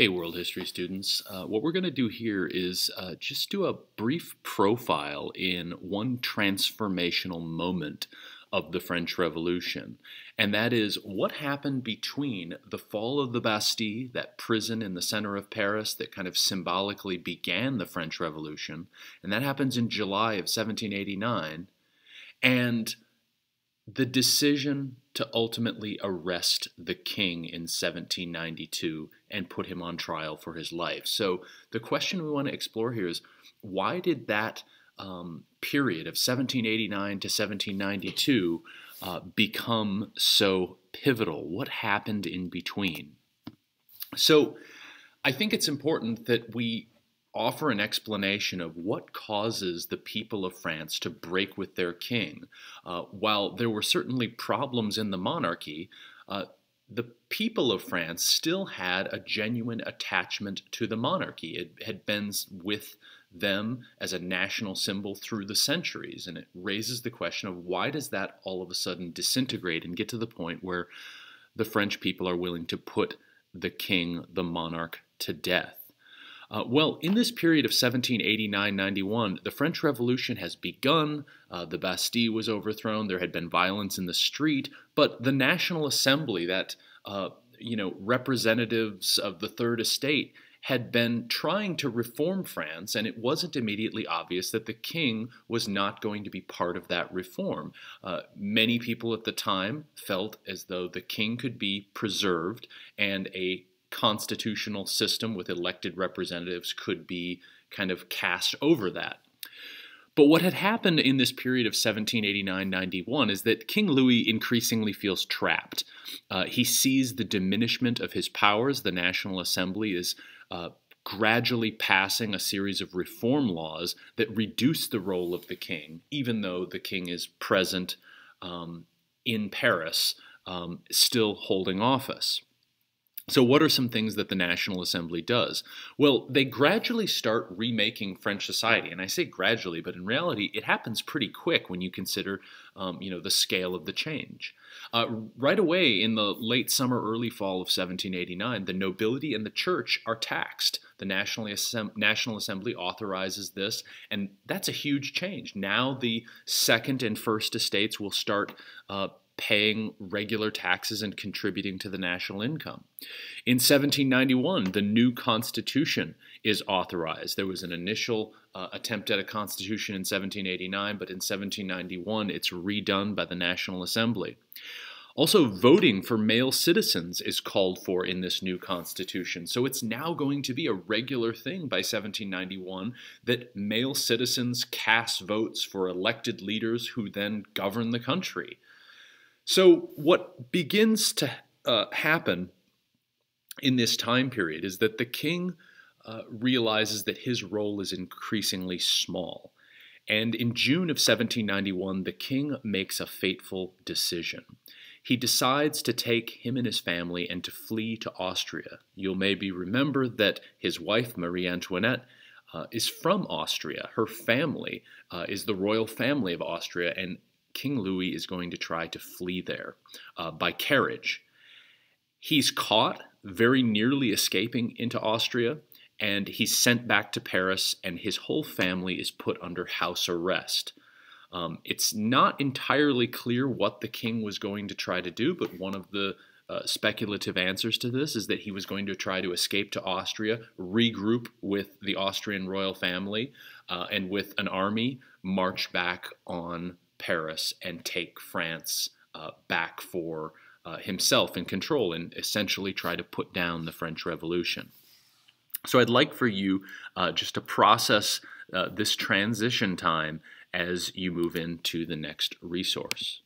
Hey, World History students. Uh, what we're going to do here is uh, just do a brief profile in one transformational moment of the French Revolution. And that is what happened between the fall of the Bastille, that prison in the center of Paris that kind of symbolically began the French Revolution, and that happens in July of 1789, and the decision to ultimately arrest the king in 1792 and put him on trial for his life. So, the question we want to explore here is why did that um, period of 1789 to 1792 uh, become so pivotal? What happened in between? So, I think it's important that we offer an explanation of what causes the people of France to break with their king. Uh, while there were certainly problems in the monarchy, uh, the people of France still had a genuine attachment to the monarchy. It had been with them as a national symbol through the centuries, and it raises the question of why does that all of a sudden disintegrate and get to the point where the French people are willing to put the king, the monarch, to death? Uh, well, in this period of 1789-91, the French Revolution has begun. Uh, the Bastille was overthrown. There had been violence in the street, but the National Assembly, that uh, you know representatives of the Third Estate, had been trying to reform France, and it wasn't immediately obvious that the king was not going to be part of that reform. Uh, many people at the time felt as though the king could be preserved and a constitutional system with elected representatives could be kind of cast over that. But what had happened in this period of 1789 91 is that King Louis increasingly feels trapped. Uh, he sees the diminishment of his powers. The National Assembly is uh, gradually passing a series of reform laws that reduce the role of the king, even though the king is present um, in Paris, um, still holding office. So, what are some things that the National Assembly does? Well, they gradually start remaking French society, and I say gradually, but in reality, it happens pretty quick when you consider, um, you know, the scale of the change. Uh, right away, in the late summer, early fall of 1789, the nobility and the church are taxed. The National, Assemb- National Assembly authorizes this, and that's a huge change. Now, the second and first estates will start. Uh, paying regular taxes and contributing to the national income. In 1791, the new constitution is authorized. There was an initial uh, attempt at a constitution in 1789, but in 1791 it's redone by the National Assembly. Also, voting for male citizens is called for in this new constitution. So it's now going to be a regular thing by 1791 that male citizens cast votes for elected leaders who then govern the country. So, what begins to uh, happen in this time period is that the king uh, realizes that his role is increasingly small. And in June of 1791, the king makes a fateful decision. He decides to take him and his family and to flee to Austria. You'll maybe remember that his wife, Marie Antoinette, uh, is from Austria. Her family uh, is the royal family of Austria, and King Louis is going to try to flee there uh, by carriage. He's caught, very nearly escaping into Austria, and he's sent back to Paris, and his whole family is put under house arrest. Um, it's not entirely clear what the king was going to try to do, but one of the uh, speculative answers to this is that he was going to try to escape to Austria, regroup with the Austrian royal family, uh, and with an army, march back on Paris and take France uh, back for uh, himself in control and essentially try to put down the French Revolution. So I'd like for you uh, just to process uh, this transition time as you move into the next resource.